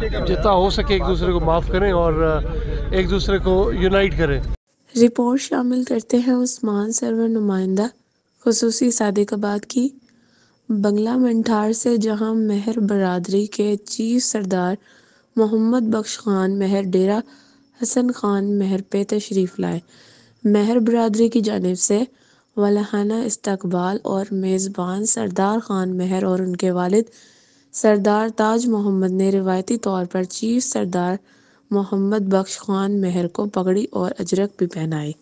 जितना हो सके एक दूसरे को माफ़ करें और एक दूसरे को यूनाइट करें रिपोर्ट शामिल करते हैं उस्मान सरवर नुमाइंदा खसूसी सादिकाबाद की बंगला मंठार से जहां मेहर बरदरी के चीफ सरदार मोहम्मद बख्श खान मेहर डेरा हसन खान मेहर पे तशरीफ़ लाए मेहर बरदरी की जानब से वलाहाना इस्तकबाल और मेज़बान सरदार खान मेहर और उनके वालिद सरदार ताज मोहम्मद ने रिवायती तौर पर चीफ सरदार मोहम्मद बख्श खान मेहर को पगड़ी और अजरक भी पहनाए